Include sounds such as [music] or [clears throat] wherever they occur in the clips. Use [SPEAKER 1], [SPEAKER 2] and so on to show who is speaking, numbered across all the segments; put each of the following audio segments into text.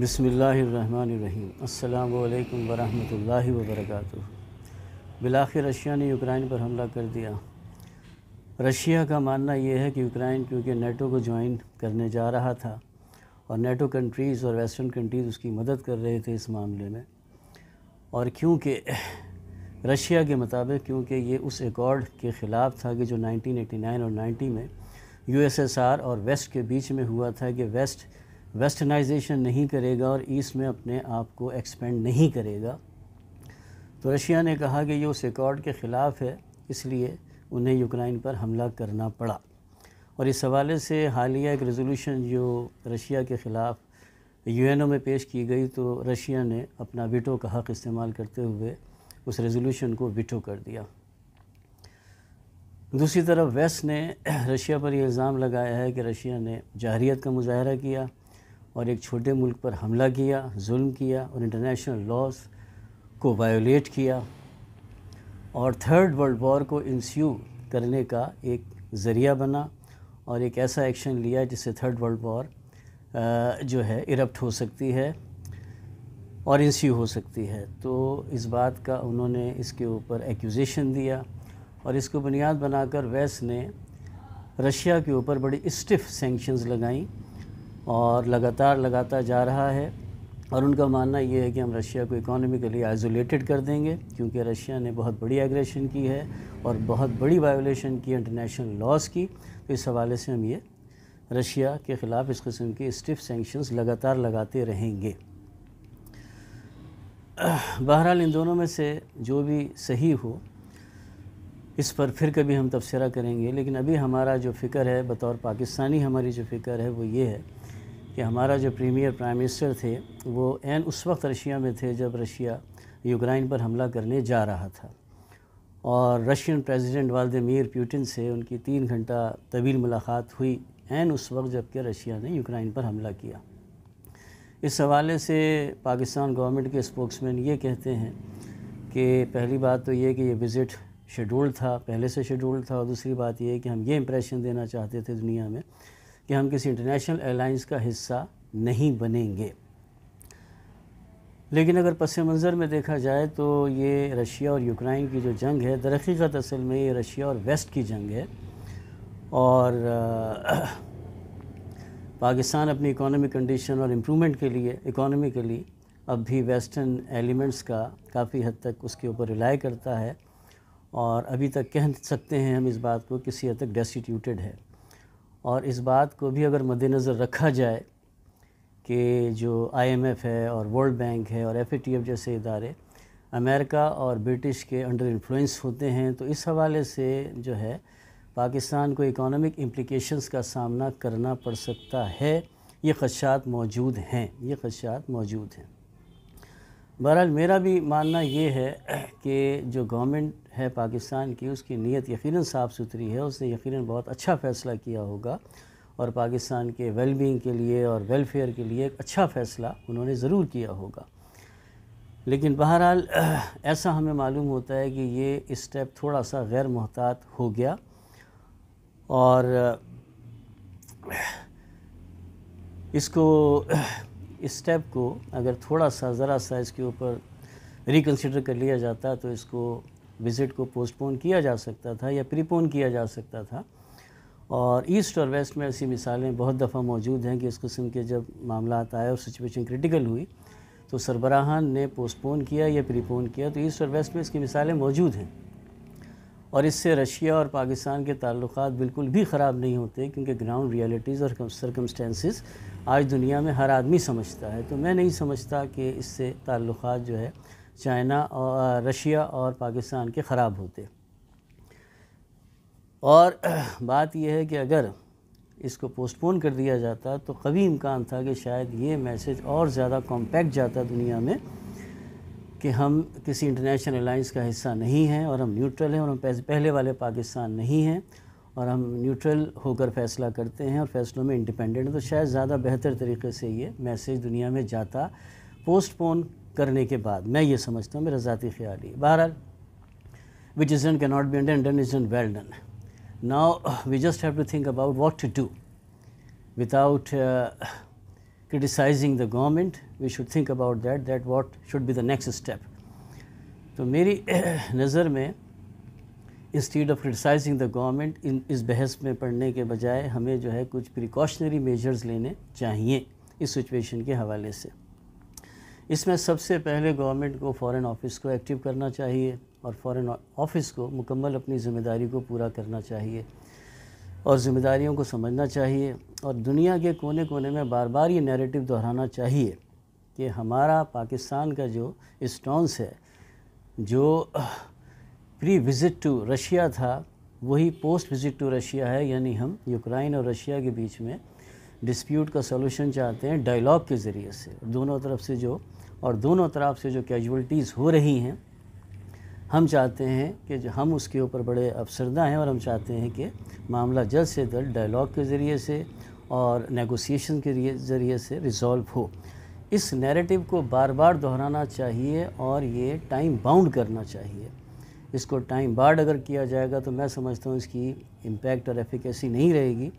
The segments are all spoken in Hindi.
[SPEAKER 1] बसमीम् अल्लाम वरहमल वर्क बिलाखिर रशिया ने यूक्रेन पर हमला कर दिया रशिया का मानना यह है कि यूक्रेन क्योंकि नेटो को ज्वाइन करने जा रहा था और नेटो कंट्रीज़ और वेस्टर्न कंट्रीज़ उसकी मदद कर रहे थे इस मामले में और क्योंकि रशिया के मुताबिक क्योंकि ये उस एकॉर्ड के ख़िलाफ़ था कि जो 1989 और 90 में यूएसएसआर और वेस्ट के बीच में हुआ था कि वेस्ट वेस्टर्नाइजेशन नहीं करेगा और ईस्ट में अपने आप को एक्सपेंड नहीं करेगा तो रशिया ने कहा कि ये उस रिकॉर्ड के ख़िलाफ़ है इसलिए उन्हें यूक्रेन पर हमला करना पड़ा और इस हवाले से हालिया एक रेजोल्यूशन जो रशिया के ख़िलाफ़ यूएनओ में पेश की गई तो रशिया ने अपना विटो का हक़ इस्तेमाल करते हुए उस रेजोल्यूशन को विटो कर दिया दूसरी तरफ वेस्ट ने [clears throat] रशिया पर यह इल्ज़ाम लगाया है कि रशिया ने जहरीत का मुजाहरा किया और एक छोटे मुल्क पर हमला किया जुल्म किया और इंटरनेशनल लॉज को वायोलेट किया और थर्ड वर्ल्ड वॉर को इंस्यू करने का एक ज़रिया बना और एक ऐसा एक्शन लिया जिससे थर्ड वर्ल्ड वॉर जो है इरप्ट हो सकती है और इंस्यू हो सकती है तो इस बात का उन्होंने इसके ऊपर एक्यूजेशन दिया और इसको बुनियाद बनाकर वेस ने रशिया के ऊपर बड़ी स्टिफ सेंक्शंस लगाई और लगातार लगातार जा रहा है और उनका मानना ये है कि हम रशिया को इकोनॉमिकली आइसोलेटेड कर देंगे क्योंकि रशिया ने बहुत बड़ी एग्रेशन की है और बहुत बड़ी वायोलेशन की इंटरनेशनल लॉस की तो इस हवाले से हम ये रशिया के ख़िलाफ़ इस किस्म के स्टिफ सेंक्शंस लगातार लगाते रहेंगे बहरहाल इन दोनों में से जो भी सही हो इस पर फिर कभी हम तबसरा करेंगे लेकिन अभी हमारा जो फ़िक्र है बतौर पाकिस्तानी हमारी जो फ़िक्र है वो ये है कि हमारा जो प्रीमियर प्राइम मिनिस्टर थे वो एन उस वक्त रशिया में थे जब रशिया यूक्राइन पर हमला करने जा रहा था और रशियन प्रेसिडेंट वालदिमीर प्यूटिन से उनकी तीन घंटा तवील मुलाकात हुई एन उस वक्त जबकि रशिया ने यूक्राइन पर हमला किया इस हवाले से पाकिस्तान गवर्नमेंट के स्पोक्समैन ये कहते हैं कि पहली बात तो ये कि ये विज़िट शेड्यूल्ड था पहले से शेड्यूल्ड था और दूसरी बात ये कि हम ये इम्प्रेशन देना चाहते थे दुनिया में कि हम किसी इंटरनेशनल एयरलाइंस का हिस्सा नहीं बनेंगे लेकिन अगर पस मंज़र में देखा जाए तो ये रशिया और यूक्रेन की जो जंग है दरहकीकत असल में ये रशिया और वेस्ट की जंग है और पाकिस्तान अपनी इकोनॉमिक कंडीशन और इम्प्रूवमेंट के लिए इकोनॉमी के लिए अब भी वेस्टर्न एलिमेंट्स का काफ़ी हद तक उसके ऊपर रिलाय करता है और अभी तक कह सकते हैं हम इस बात को किसी हद तक डेस्टिट्यूटेड है और इस बात को भी अगर मद्देनज़र रखा जाए कि जो आईएमएफ है और वर्ल्ड बैंक है और एफएटीएफ जैसे इदारे अमेरिका और ब्रिटिश के अंडर इन्फ्लुएंस होते हैं तो इस हवाले से जो है पाकिस्तान को इकोनॉमिक इम्प्लिकेशंस का सामना करना पड़ सकता है ये खदशात मौजूद हैं ये खदशात मौजूद हैं बहरहाल मेरा भी मानना ये है कि जो गवर्नमेंट है पाकिस्तान की उसकी नीयत यकीनन साफ़ सुथरी है उसने यकीनन बहुत अच्छा फ़ैसला किया होगा और पाकिस्तान के वेलबींग के लिए और वेलफेयर के लिए एक अच्छा फ़ैसला उन्होंने ज़रूर किया होगा लेकिन बहरहाल ऐसा हमें मालूम होता है कि ये स्टेप थोड़ा सा गैर महतात हो गया और इसको इस स्टेप को अगर थोड़ा सा ज़रा सा इसके ऊपर रिकन्सिडर कर लिया जाता तो इसको विज़िट को पोस्टपोन किया जा सकता था या प्रीपोन किया जा सकता था और ईस्ट और वेस्ट में ऐसी मिसालें बहुत दफ़ा मौजूद हैं कि इस किस्म के जब मामला आए और सिचुएशन क्रिटिकल हुई तो सरबराहान ने पोस्टपोन किया या प्रीपोन किया तो ईस्ट और वेस्ट में इसकी मिसालें मौजूद हैं और इससे रशिया और पाकिस्तान के ताल्लुक बिल्कुल भी ख़राब नहीं होते क्योंकि ग्राउंड रियलिटीज़ और सरकमस्टेंसेस आज दुनिया में हर आदमी समझता है तो मैं नहीं समझता कि इससे ताल्लुक जो है चाइना और रशिया और पाकिस्तान के ख़राब होते और बात यह है कि अगर इसको पोस्टपोन कर दिया जाता तो कभी इम्कान था कि शायद ये मैसेज और ज़्यादा कॉम्पैक्ट जाता दुनिया में कि हम किसी इंटरनेशनल अलाइंस का हिस्सा नहीं हैं और हम न्यूट्रल हैं और हम पहले वाले पाकिस्तान नहीं हैं और हम न्यूट्रल होकर फ़ैसला करते हैं और फ़ैसलों में इंडिपेंडेंट तो शायद ज़्यादा बेहतर तरीके से ये मैसेज दुनिया में जाता पोस्टपोन करने के बाद मैं ये समझता हूँ मेरा ज़ाती ख्याल ही बहरहाल विच इज़ डन के not be done done is done well done now we just have to think about what to do without criticizing the government we should think about that that what should be the next step तो मेरी [clears throat] नज़र में instead of criticizing the government इन इस बहस में पढ़ने के बजाय हमें जो है कुछ प्रिकॉशनरी मेजर्स लेने चाहिए इस सिचुएशन के हवाले से इसमें सबसे पहले गवर्नमेंट को फॉरेन ऑफिस को एक्टिव करना चाहिए और फॉरेन ऑफिस को मुकम्मल अपनी ज़िम्मेदारी को पूरा करना चाहिए और ज़िम्मेदारियों को समझना चाहिए और दुनिया के कोने कोने में बार बार ये नैरेटिव दोहराना चाहिए कि हमारा पाकिस्तान का जो स्टॉन्स है जो प्री विज़िट टू रशिया था वही पोस्ट विज़िट टू रशिया है यानी हम यूक्रेन और रशिया के बीच में डिस्प्यूट का सोल्यूशन चाहते हैं डायलॉग के ज़रिए से दोनों तरफ से जो और दोनों तरफ से जो कैजुअलिटीज़ हो रही हैं हम चाहते हैं कि हम उसके ऊपर बड़े अफसरदा हैं और हम चाहते हैं कि मामला जल्द से जल्द डायलॉग के ज़रिए से और नेगोशिएशन के ज़रिए से रिज़ॉल्व हो इस नैरेटिव को बार बार दोहराना चाहिए और ये टाइम बाउंड करना चाहिए इसको टाइम बाड अगर किया जाएगा तो मैं समझता हूँ इसकी इम्पैक्ट और एफिकेसी नहीं रहेगी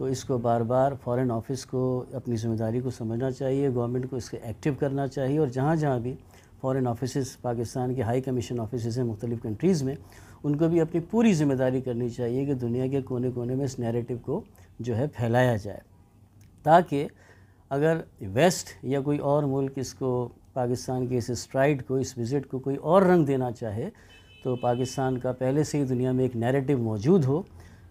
[SPEAKER 1] तो इसको बार बार फॉरेन ऑफिस को अपनी जिम्मेदारी को समझना चाहिए गवर्नमेंट को इसके एक्टिव करना चाहिए और जहाँ जहाँ भी फॉरेन ऑफिस पाकिस्तान के हाई कमीशन ऑफिस हैं मुख्तलिफ़ कंट्रीज़ में उनको भी अपनी पूरी जिम्मेदारी करनी चाहिए कि दुनिया के कोने कोने में इस नैरेटिव को जो है फैलाया जाए ताकि अगर वेस्ट या कोई और मुल्क इसको पाकिस्तान के इस स्ट्राइड को इस विज़िट को कोई और रंग देना चाहे तो पाकिस्तान का पहले से ही दुनिया में एक नैरेटिव मौजूद हो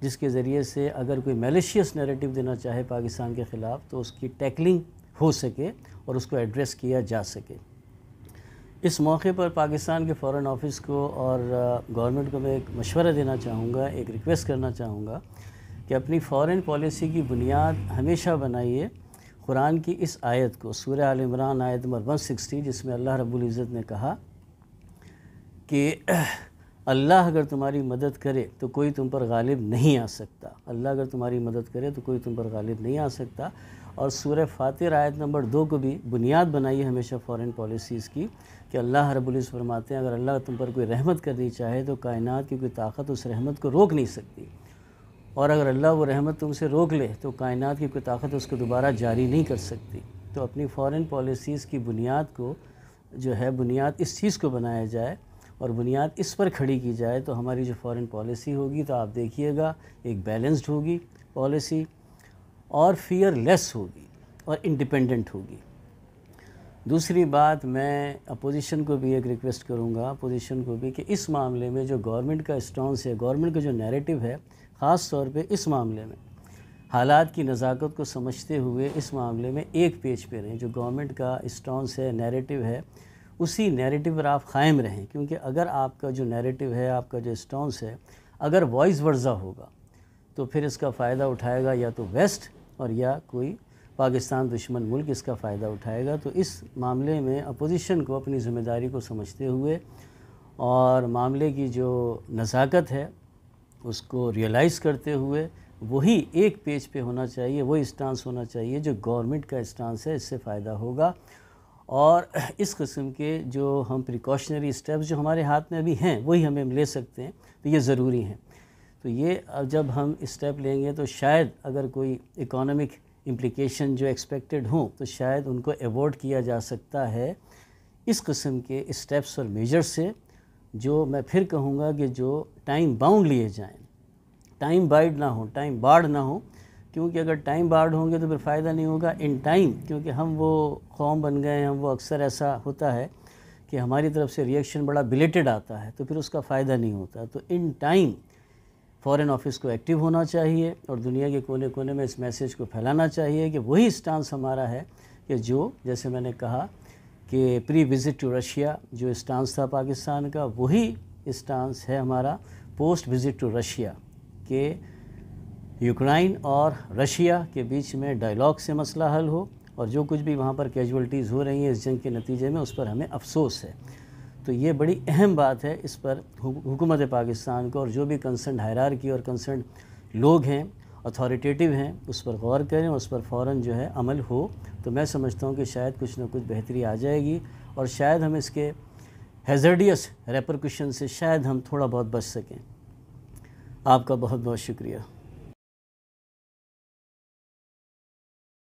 [SPEAKER 1] जिसके ज़रिए से अगर कोई मेलिशियस नैरेटिव देना चाहे पाकिस्तान के ख़िलाफ़ तो उसकी टैकलिंग हो सके और उसको एड्रेस किया जा सके इस मौके पर पाकिस्तान के फॉरेन ऑफिस को और गवर्नमेंट को मैं एक मशवरा देना चाहूँगा एक रिक्वेस्ट करना चाहूँगा कि अपनी फॉरेन पॉलिसी की बुनियाद हमेशा बनाइए कुरान की इस आयत को सूर्य आल इमरान आयत नंबर 160 जिसमें अल्लाह रब्बुल इज़्ज़त ने कहा कि अल्लाह अगर तुम्हारी मदद करे तो कोई तुम पर गालिब नहीं आ सकता अल्लाह अगर तुम्हारी मदद करे तो कोई तुम पर गालिब नहीं आ सकता और सूर्य फातिर आयत नंबर दो को भी बुनियाद बनाई है हमेशा फॉरेन पॉलिसीज़ की कि अल्लाह रबुल्ज़ फरमाते हैं अगर अल्लाह तुम पर कोई रहमत करनी चाहे तो कायनात की कोई ताकत उस रहमत को रोक नहीं सकती और अगर अल्लाह वो रहमत तुमसे रोक ले तो कायनात की कोई ताकत उसको दोबारा जारी नहीं कर सकती तो अपनी फॉरेन पॉलिसीज़ की बुनियाद को जो है बुनियाद इस चीज़ को बनाया जाए और बुनियाद इस पर खड़ी की जाए तो हमारी जो फॉरेन पॉलिसी होगी तो आप देखिएगा एक बैलेंस्ड होगी पॉलिसी और फियर लेस होगी और इंडिपेंडेंट होगी दूसरी बात मैं अपोजिशन को भी एक रिक्वेस्ट करूंगा अपोजिशन को भी कि इस मामले में जो गवर्नमेंट का स्टॉन्स है गवर्नमेंट का जो नैरेटिव है ख़ास तौर पे इस मामले में हालात की नज़ाकत को समझते हुए इस मामले में एक पेज पे रहें जो गवर्नमेंट का स्टॉन्स है नैरेटिव है उसी नैरेटिव पर आप क़ायम रहें क्योंकि अगर आपका जो नैरेटिव है आपका जो स्टॉन्स है अगर वॉइस वर्जा होगा तो फिर इसका फ़ायदा उठाएगा या तो वेस्ट और या कोई पाकिस्तान दुश्मन मुल्क इसका फ़ायदा उठाएगा तो इस मामले में अपोजिशन को अपनी ज़िम्मेदारी को समझते हुए और मामले की जो नज़ाकत है उसको रियलाइज़ करते हुए वही एक पेज पे होना चाहिए वही स्टांस होना चाहिए जो गवर्नमेंट का स्टांस है इससे फ़ायदा होगा और इस कस्म के जो हम प्रिकॉशनरी स्टेप्स जो हमारे हाथ में अभी हैं वही हमें ले सकते हैं तो ये ज़रूरी हैं तो ये जब हम स्टेप लेंगे तो शायद अगर कोई इकोनॉमिक इम्प्लिकेशन जो एक्सपेक्टेड हों तो शायद उनको एवॉर्ड किया जा सकता है इस कस्म के स्टेप्स और मेजर से जो मैं फिर कहूँगा कि जो टाइम बाउंड लिए जाएँ टाइम बाइड ना हो टाइम बाढ़ ना हो क्योंकि अगर टाइम बाढ़ होंगे तो फिर फ़ायदा नहीं होगा इन टाइम क्योंकि हम वो कौम बन गए हैं हम वो अक्सर ऐसा होता है कि हमारी तरफ से रिएक्शन बड़ा बिलेटेड आता है तो फिर उसका फ़ायदा नहीं होता तो इन टाइम फ़ॉरेन ऑफिस को एक्टिव होना चाहिए और दुनिया के कोने कोने में इस मैसेज को फैलाना चाहिए कि वही स्टांस हमारा है कि जो जैसे मैंने कहा कि प्री विज़िट टू रशिया जो स्टांस था पाकिस्तान का वही स्टांस है हमारा पोस्ट विज़िट टू रशिया के यूक्राइन और रशिया के बीच में डायलॉग से मसला हल हो और जो कुछ भी वहाँ पर कैजुअलिटीज़ हो रही हैं इस जंग के नतीजे में उस पर हमें अफसोस है तो ये बड़ी अहम बात है इस पर हुकूमत पाकिस्तान को और जो भी कंसर्न की और कंसर्न लोग हैं अथॉरिटेटिव हैं उस पर गौर करें उस पर फ़ौर जो है अमल हो तो मैं समझता हूँ कि शायद कुछ ना कुछ बेहतरी आ जाएगी और शायद हम इसके हेजर्डियस रेपरकुशन से शायद हम थोड़ा बहुत बच सकें आपका बहुत बहुत शुक्रिया